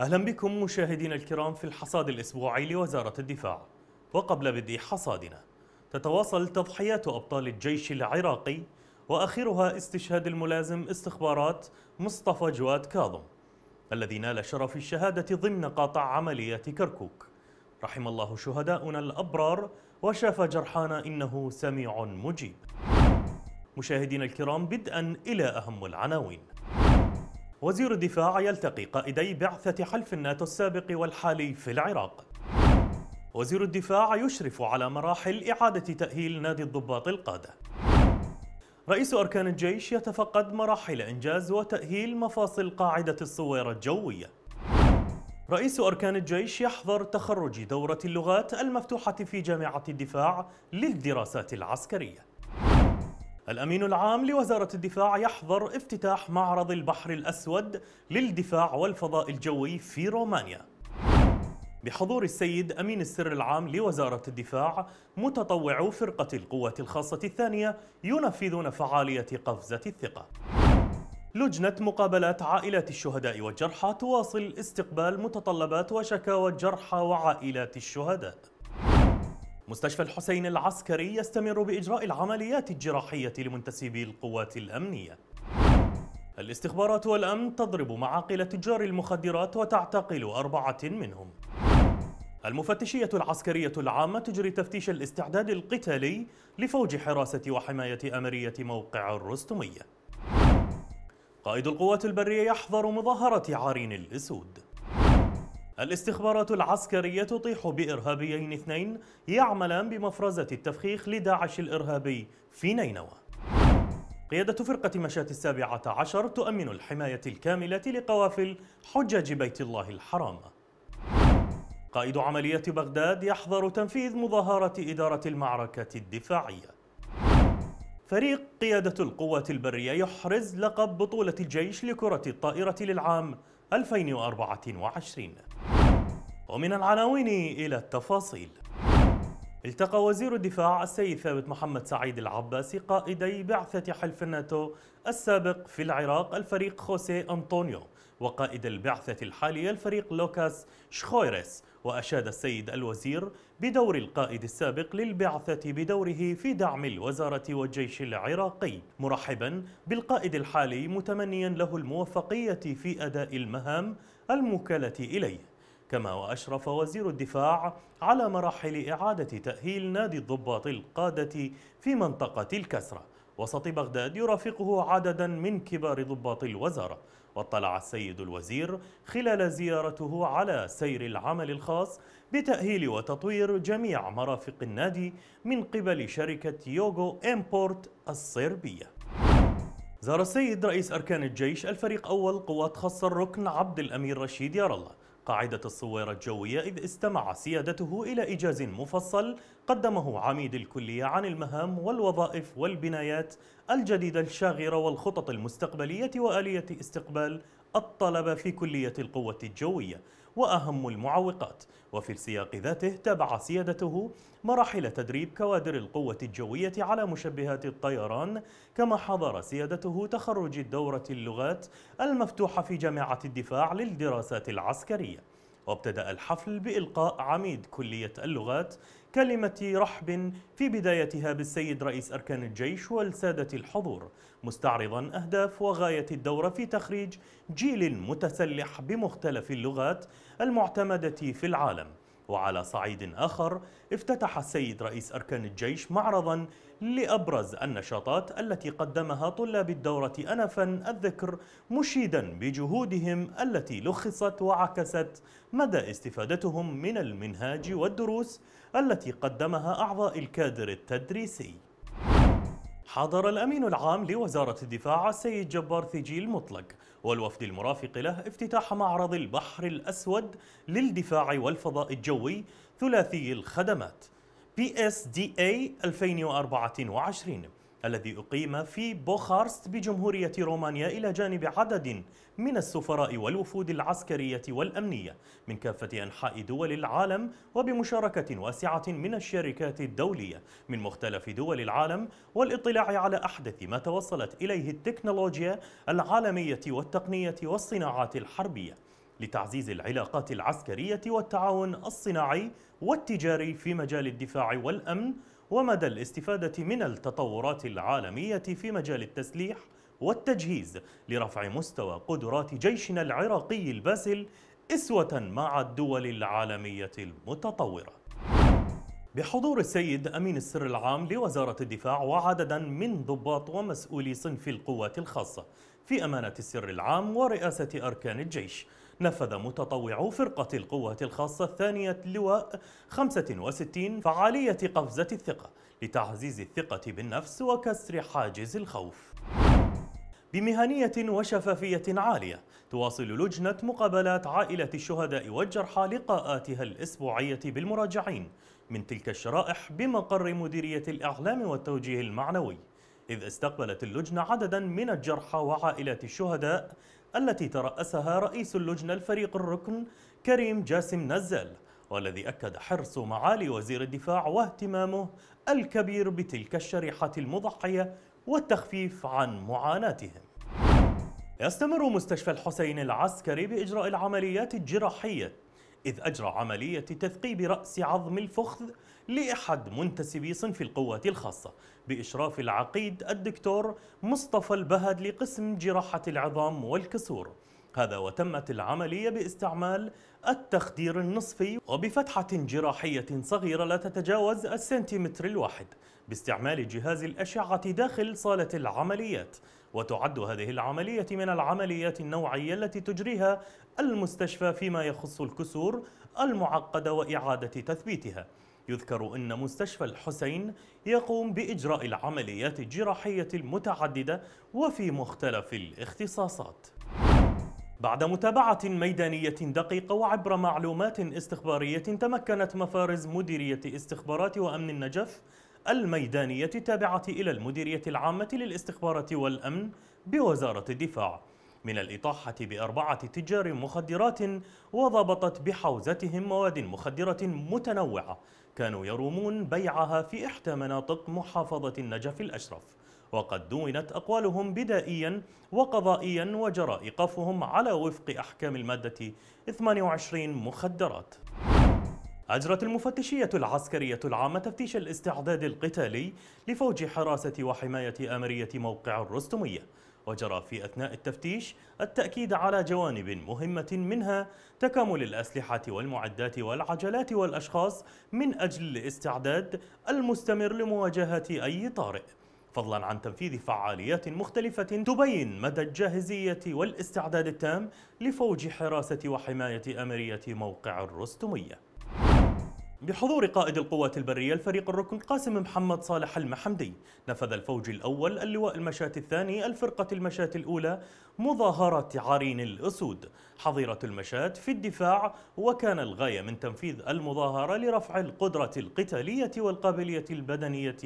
أهلا بكم مشاهدينا الكرام في الحصاد الأسبوعي لوزارة الدفاع وقبل بدء حصادنا تتواصل تضحيات أبطال الجيش العراقي وآخرها استشهاد الملازم استخبارات مصطفى جواد كاظم الذي نال شرف الشهادة ضمن قاطع عملية كركوك رحم الله شهداؤنا الأبرار وشاف جرحانا إنه سميع مجيب مشاهدينا الكرام بدءا إلى أهم العناوين وزير الدفاع يلتقي قائدي بعثة حلف الناتو السابق والحالي في العراق وزير الدفاع يشرف على مراحل إعادة تأهيل نادي الضباط القادة رئيس أركان الجيش يتفقد مراحل إنجاز وتأهيل مفاصل قاعدة الصويرة الجوية رئيس أركان الجيش يحضر تخرج دورة اللغات المفتوحة في جامعة الدفاع للدراسات العسكرية الأمين العام لوزارة الدفاع يحضر افتتاح معرض البحر الأسود للدفاع والفضاء الجوي في رومانيا بحضور السيد أمين السر العام لوزارة الدفاع متطوعو فرقة القوات الخاصة الثانية ينفذون فعالية قفزة الثقة لجنة مقابلات عائلات الشهداء والجرحى تواصل استقبال متطلبات وشكاوى الجرحى وعائلات الشهداء مستشفى الحسين العسكري يستمر بإجراء العمليات الجراحية لمنتسبي القوات الأمنية الاستخبارات والأمن تضرب معاقل تجار المخدرات وتعتقل أربعة منهم المفتشية العسكرية العامة تجري تفتيش الاستعداد القتالي لفوج حراسة وحماية أمرية موقع الرستمية قائد القوات البرية يحضر مظاهرة عرين الأسود الاستخبارات العسكرية تطيح بإرهابيين اثنين يعملان بمفرزة التفخيخ لداعش الإرهابي في نينوى قيادة فرقة مشاة السابعة عشر تؤمن الحماية الكاملة لقوافل حجاج بيت الله الحرام قائد عملية بغداد يحظر تنفيذ مظاهرة إدارة المعركة الدفاعية فريق قيادة القوات البرية يحرز لقب بطولة الجيش لكرة الطائرة للعام 2024 ومن العناوين إلى التفاصيل التقى وزير الدفاع السيد ثابت محمد سعيد العباسي قائدي بعثة حلف الناتو السابق في العراق الفريق خوسيه أنطونيو وقائد البعثة الحالية الفريق لوكاس شخويرس وأشاد السيد الوزير بدور القائد السابق للبعثة بدوره في دعم الوزارة والجيش العراقي مرحبا بالقائد الحالي متمنيا له الموفقية في أداء المهام الموكلة إليه كما وأشرف وزير الدفاع على مراحل إعادة تأهيل نادي الضباط القادة في منطقة الكسرة وسط بغداد يرافقه عددا من كبار ضباط الوزارة واطلع السيد الوزير خلال زيارته على سير العمل الخاص بتأهيل وتطوير جميع مرافق النادي من قبل شركة يوغو إمبورت الصربية زار السيد رئيس أركان الجيش الفريق أول قوات خاصة الركن عبد الأمير رشيد يار الله قاعدة الصويرة الجوية إذ استمع سيادته إلى إجاز مفصل قدمه عميد الكلية عن المهام والوظائف والبنايات الجديدة الشاغرة والخطط المستقبلية وآلية استقبال الطلبة في كلية القوة الجوية وأهم المعوقات وفي السياق ذاته تابع سيادته مراحل تدريب كوادر القوة الجوية على مشبهات الطيران كما حضر سيادته تخرج الدورة اللغات المفتوحة في جامعة الدفاع للدراسات العسكرية وابتدأ الحفل بإلقاء عميد كلية اللغات كلمة رحب في بدايتها بالسيد رئيس أركان الجيش والسادة الحضور مستعرضا أهداف وغاية الدورة في تخريج جيل متسلح بمختلف اللغات المعتمدة في العالم وعلى صعيد آخر افتتح السيد رئيس أركان الجيش معرضا لأبرز النشاطات التي قدمها طلاب الدورة أنفا الذكر مشيدا بجهودهم التي لخصت وعكست مدى استفادتهم من المنهاج والدروس التي قدمها أعضاء الكادر التدريسي حضر الأمين العام لوزارة الدفاع السيد جبار ثجيل مطلق والوفد المرافق له افتتاح معرض البحر الأسود للدفاع والفضاء الجوي ثلاثي الخدمات PSDA 2024 الذي أقيم في بوخارست بجمهورية رومانيا إلى جانب عدد من السفراء والوفود العسكرية والأمنية من كافة أنحاء دول العالم وبمشاركة واسعة من الشركات الدولية من مختلف دول العالم والاطلاع على أحدث ما توصلت إليه التكنولوجيا العالمية والتقنية والصناعات الحربية لتعزيز العلاقات العسكرية والتعاون الصناعي والتجاري في مجال الدفاع والأمن ومدى الاستفادة من التطورات العالمية في مجال التسليح والتجهيز لرفع مستوى قدرات جيشنا العراقي الباسل إسوة مع الدول العالمية المتطورة بحضور السيد أمين السر العام لوزارة الدفاع وعددا من ضباط ومسؤولي صنف القوات الخاصة في أمانة السر العام ورئاسة أركان الجيش نفذ متطوعو فرقة القوة الخاصة الثانية لواء 65 فعالية قفزة الثقة لتعزيز الثقة بالنفس وكسر حاجز الخوف بمهنية وشفافية عالية تواصل لجنة مقابلات عائلة الشهداء والجرحى لقاءاتها الأسبوعية بالمراجعين من تلك الشرائح بمقر مديرية الإعلام والتوجيه المعنوي إذ استقبلت اللجنة عددا من الجرحى وعائلات الشهداء التي ترأسها رئيس اللجنة الفريق الركن كريم جاسم نزال والذي أكد حرص معالي وزير الدفاع واهتمامه الكبير بتلك الشريحة المضحية والتخفيف عن معاناتهم يستمر مستشفى الحسين العسكري بإجراء العمليات الجراحية إذ أجرى عملية تثقيب رأس عظم الفخذ لأحد منتسبي صنف القوات الخاصة بإشراف العقيد الدكتور مصطفى البهد لقسم جراحة العظام والكسور هذا وتمت العملية باستعمال التخدير النصفي وبفتحة جراحية صغيرة لا تتجاوز السنتيمتر الواحد باستعمال جهاز الأشعة داخل صالة العمليات وتعد هذه العملية من العمليات النوعية التي تجريها المستشفى فيما يخص الكسور المعقدة وإعادة تثبيتها يذكر أن مستشفى الحسين يقوم بإجراء العمليات الجراحية المتعددة وفي مختلف الاختصاصات بعد متابعة ميدانية دقيقة وعبر معلومات استخبارية تمكنت مفارز مديرية استخبارات وأمن النجف الميدانية التابعة إلى المديرية العامة للاستخبارات والأمن بوزارة الدفاع من الإطاحة بأربعة تجار مخدرات وضبطت بحوزتهم مواد مخدرة متنوعة كانوا يرومون بيعها في إحدى مناطق محافظة النجف الأشرف وقد دونت أقوالهم بدائيا وقضائيا وجرى إيقافهم على وفق أحكام المادة 28 مخدرات أجرت المفتشية العسكرية العامة تفتيش الاستعداد القتالي لفوج حراسة وحماية آمرية موقع الرستمية وجرى في أثناء التفتيش التأكيد على جوانب مهمة منها تكامل الأسلحة والمعدات والعجلات والأشخاص من أجل الاستعداد المستمر لمواجهة أي طارئ فضلا عن تنفيذ فعاليات مختلفة تبين مدى الجاهزية والاستعداد التام لفوج حراسة وحماية أمرية موقع الرستمية بحضور قائد القوات البرية الفريق الركن قاسم محمد صالح المحمدي نفذ الفوج الأول اللواء المشاة الثاني الفرقة المشاة الأولى مظاهرة عرين الأسود حظيرة المشاة في الدفاع وكان الغاية من تنفيذ المظاهرة لرفع القدرة القتالية والقابلية البدنية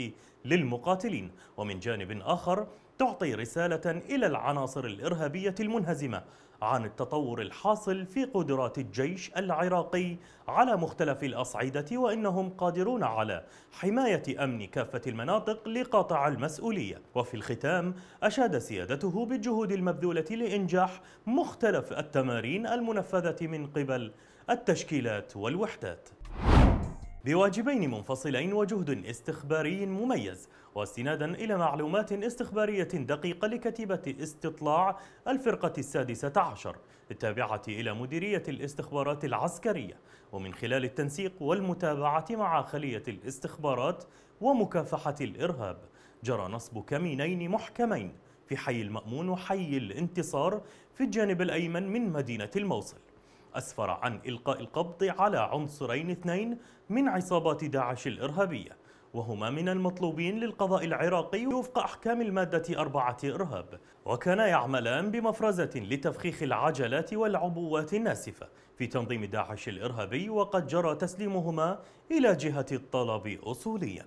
للمقاتلين ومن جانب آخر تعطي رسالة إلى العناصر الإرهابية المنهزمة عن التطور الحاصل في قدرات الجيش العراقي على مختلف الأصعدة وإنهم قادرون على حماية أمن كافة المناطق لقطع المسؤولية وفي الختام أشاد سيادته بالجهود المبذولة لإنجاح مختلف التمارين المنفذة من قبل التشكيلات والوحدات بواجبين منفصلين وجهد استخباري مميز واستنادا إلى معلومات استخبارية دقيقة لكتيبة استطلاع الفرقة السادسة عشر التابعة إلى مديرية الاستخبارات العسكرية ومن خلال التنسيق والمتابعة مع خلية الاستخبارات ومكافحة الإرهاب جرى نصب كمينين محكمين في حي المأمون وحي الانتصار في الجانب الأيمن من مدينة الموصل أسفر عن إلقاء القبض على عنصرين اثنين من عصابات داعش الإرهابية وهما من المطلوبين للقضاء العراقي وفق أحكام المادة أربعة إرهاب وكان يعملان بمفرزة لتفخيخ العجلات والعبوات الناسفة في تنظيم داعش الإرهابي وقد جرى تسليمهما إلى جهة الطلب أصولياً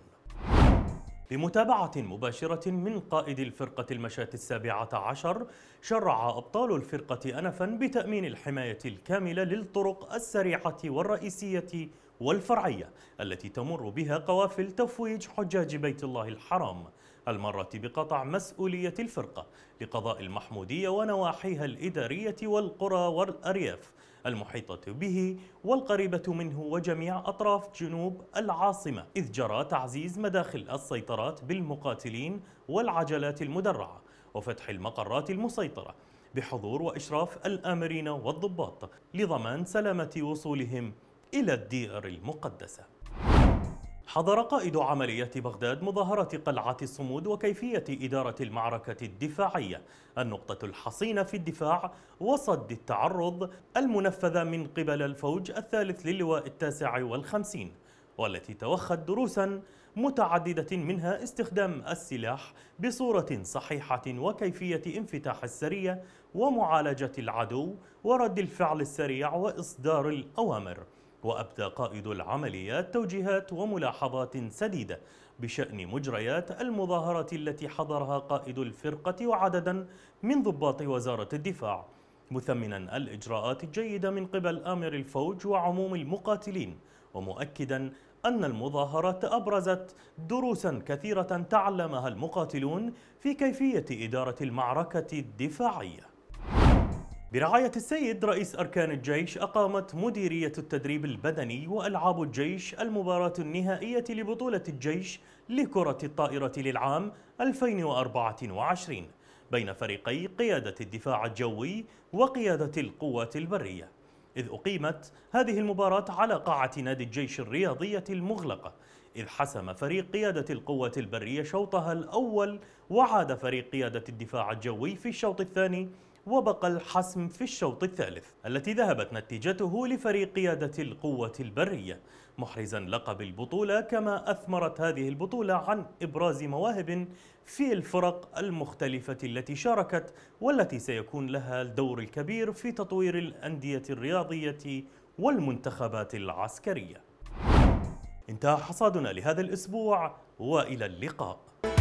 بمتابعة مباشرة من قائد الفرقة المشاة السابعة عشر شرع أبطال الفرقة أنفا بتأمين الحماية الكاملة للطرق السريعة والرئيسية والفرعية التي تمر بها قوافل تفويج حجاج بيت الله الحرام المرة بقطع مسؤولية الفرقة لقضاء المحمودية ونواحيها الإدارية والقرى والأرياف المحيطة به والقريبة منه وجميع أطراف جنوب العاصمة إذ جرى تعزيز مداخل السيطرات بالمقاتلين والعجلات المدرعة وفتح المقرات المسيطرة بحضور وإشراف الآمرين والضباط لضمان سلامة وصولهم إلى الديار المقدسة حضر قائد عملية بغداد مظاهرة قلعة الصمود وكيفية إدارة المعركة الدفاعية النقطة الحصينة في الدفاع وصد التعرض المنفذة من قبل الفوج الثالث للواء التاسع والخمسين والتي توخت دروسا متعددة منها استخدام السلاح بصورة صحيحة وكيفية انفتاح السرية ومعالجة العدو ورد الفعل السريع وإصدار الأوامر وأبدى قائد العمليات توجيهات وملاحظات سديدة بشأن مجريات المظاهرة التي حضرها قائد الفرقة وعددا من ضباط وزارة الدفاع مثمنا الإجراءات الجيدة من قبل آمر الفوج وعموم المقاتلين ومؤكدا أن المظاهرة أبرزت دروسا كثيرة تعلمها المقاتلون في كيفية إدارة المعركة الدفاعية برعاية السيد رئيس أركان الجيش أقامت مديرية التدريب البدني وألعاب الجيش المباراة النهائية لبطولة الجيش لكرة الطائرة للعام 2024 بين فريقي قيادة الدفاع الجوي وقيادة القوات البرية إذ أقيمت هذه المباراة على قاعة نادي الجيش الرياضية المغلقة إذ حسم فريق قيادة القوة البرية شوطها الأول وعاد فريق قيادة الدفاع الجوي في الشوط الثاني وبقى الحسم في الشوط الثالث التي ذهبت نتيجته لفريق قيادة القوة البرية محرزا لقب البطولة كما أثمرت هذه البطولة عن إبراز مواهب في الفرق المختلفة التي شاركت والتي سيكون لها الدور الكبير في تطوير الأندية الرياضية والمنتخبات العسكرية انتهى حصادنا لهذا الأسبوع وإلى اللقاء